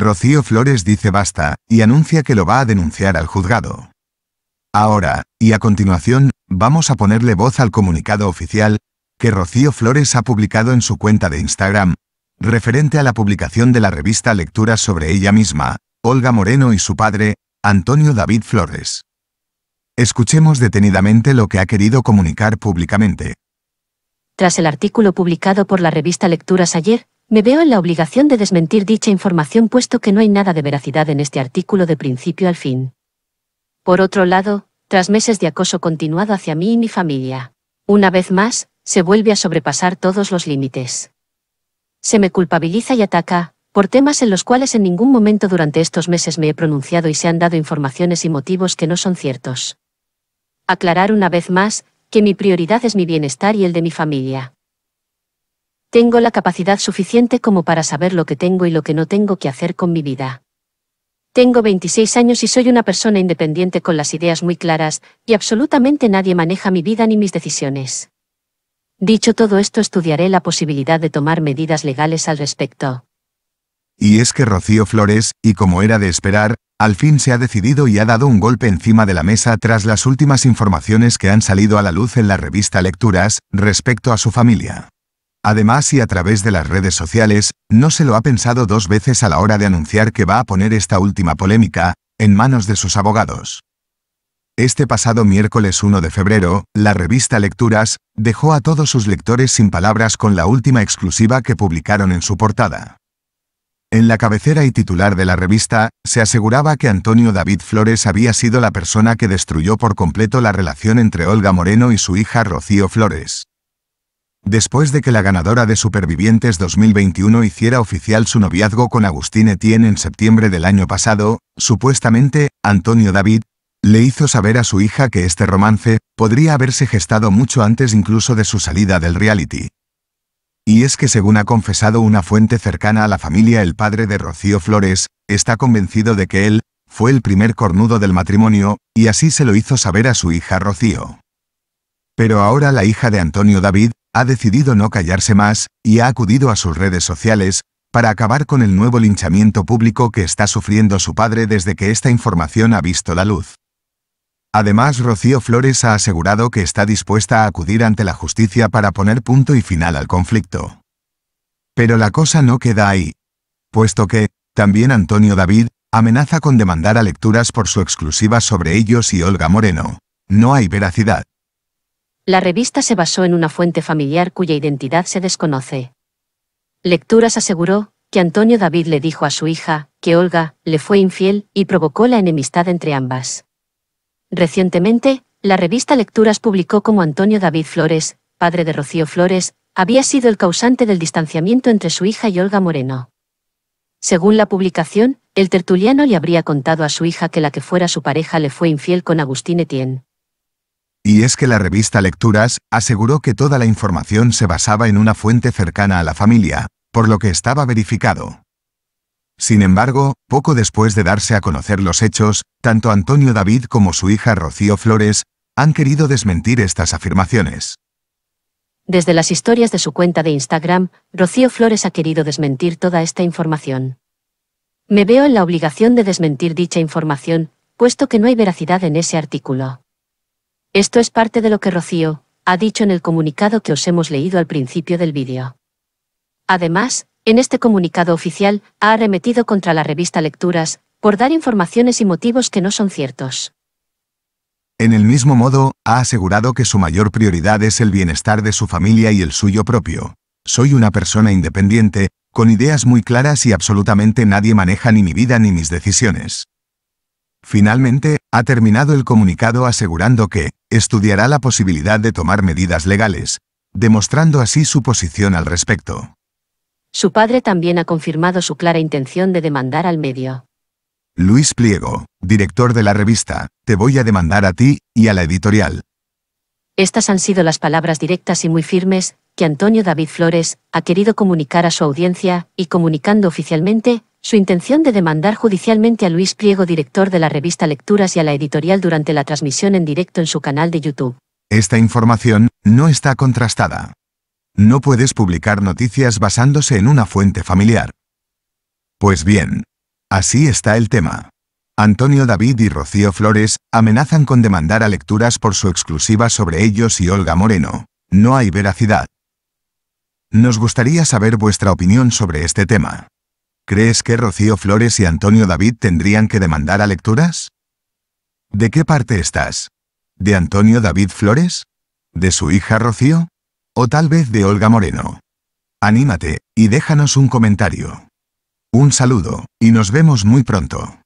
Rocío Flores dice basta, y anuncia que lo va a denunciar al juzgado. Ahora, y a continuación, vamos a ponerle voz al comunicado oficial, que Rocío Flores ha publicado en su cuenta de Instagram, referente a la publicación de la revista Lecturas sobre ella misma, Olga Moreno y su padre, Antonio David Flores. Escuchemos detenidamente lo que ha querido comunicar públicamente. Tras el artículo publicado por la revista Lecturas ayer, me veo en la obligación de desmentir dicha información puesto que no hay nada de veracidad en este artículo de principio al fin. Por otro lado, tras meses de acoso continuado hacia mí y mi familia, una vez más, se vuelve a sobrepasar todos los límites. Se me culpabiliza y ataca, por temas en los cuales en ningún momento durante estos meses me he pronunciado y se han dado informaciones y motivos que no son ciertos. Aclarar una vez más, que mi prioridad es mi bienestar y el de mi familia, tengo la capacidad suficiente como para saber lo que tengo y lo que no tengo que hacer con mi vida. Tengo 26 años y soy una persona independiente con las ideas muy claras, y absolutamente nadie maneja mi vida ni mis decisiones. Dicho todo esto, estudiaré la posibilidad de tomar medidas legales al respecto. Y es que Rocío Flores, y como era de esperar, al fin se ha decidido y ha dado un golpe encima de la mesa tras las últimas informaciones que han salido a la luz en la revista Lecturas, respecto a su familia. Además y a través de las redes sociales, no se lo ha pensado dos veces a la hora de anunciar que va a poner esta última polémica, en manos de sus abogados. Este pasado miércoles 1 de febrero, la revista Lecturas, dejó a todos sus lectores sin palabras con la última exclusiva que publicaron en su portada. En la cabecera y titular de la revista, se aseguraba que Antonio David Flores había sido la persona que destruyó por completo la relación entre Olga Moreno y su hija Rocío Flores. Después de que la ganadora de Supervivientes 2021 hiciera oficial su noviazgo con Agustín Etienne en septiembre del año pasado, supuestamente, Antonio David, le hizo saber a su hija que este romance podría haberse gestado mucho antes incluso de su salida del reality. Y es que según ha confesado una fuente cercana a la familia el padre de Rocío Flores, está convencido de que él, fue el primer cornudo del matrimonio, y así se lo hizo saber a su hija Rocío. Pero ahora la hija de Antonio David, ha decidido no callarse más y ha acudido a sus redes sociales para acabar con el nuevo linchamiento público que está sufriendo su padre desde que esta información ha visto la luz. Además, Rocío Flores ha asegurado que está dispuesta a acudir ante la justicia para poner punto y final al conflicto. Pero la cosa no queda ahí, puesto que, también Antonio David, amenaza con demandar a lecturas por su exclusiva sobre ellos y Olga Moreno. No hay veracidad. La revista se basó en una fuente familiar cuya identidad se desconoce. Lecturas aseguró que Antonio David le dijo a su hija que Olga le fue infiel y provocó la enemistad entre ambas. Recientemente, la revista Lecturas publicó como Antonio David Flores, padre de Rocío Flores, había sido el causante del distanciamiento entre su hija y Olga Moreno. Según la publicación, el tertuliano le habría contado a su hija que la que fuera su pareja le fue infiel con Agustín Etienne. Y es que la revista Lecturas aseguró que toda la información se basaba en una fuente cercana a la familia, por lo que estaba verificado. Sin embargo, poco después de darse a conocer los hechos, tanto Antonio David como su hija Rocío Flores han querido desmentir estas afirmaciones. Desde las historias de su cuenta de Instagram, Rocío Flores ha querido desmentir toda esta información. Me veo en la obligación de desmentir dicha información, puesto que no hay veracidad en ese artículo. Esto es parte de lo que Rocío ha dicho en el comunicado que os hemos leído al principio del vídeo. Además, en este comunicado oficial, ha arremetido contra la revista Lecturas, por dar informaciones y motivos que no son ciertos. En el mismo modo, ha asegurado que su mayor prioridad es el bienestar de su familia y el suyo propio. Soy una persona independiente, con ideas muy claras y absolutamente nadie maneja ni mi vida ni mis decisiones. Finalmente, ha terminado el comunicado asegurando que, estudiará la posibilidad de tomar medidas legales, demostrando así su posición al respecto. Su padre también ha confirmado su clara intención de demandar al medio. Luis Pliego, director de la revista, te voy a demandar a ti y a la editorial. Estas han sido las palabras directas y muy firmes que Antonio David Flores ha querido comunicar a su audiencia y comunicando oficialmente su intención de demandar judicialmente a Luis Priego, director de la revista Lecturas y a la editorial durante la transmisión en directo en su canal de YouTube. Esta información no está contrastada. No puedes publicar noticias basándose en una fuente familiar. Pues bien, así está el tema. Antonio David y Rocío Flores amenazan con demandar a lecturas por su exclusiva sobre ellos y Olga Moreno. No hay veracidad. Nos gustaría saber vuestra opinión sobre este tema. ¿Crees que Rocío Flores y Antonio David tendrían que demandar a lecturas? ¿De qué parte estás? ¿De Antonio David Flores? ¿De su hija Rocío? ¿O tal vez de Olga Moreno? Anímate y déjanos un comentario. Un saludo, y nos vemos muy pronto.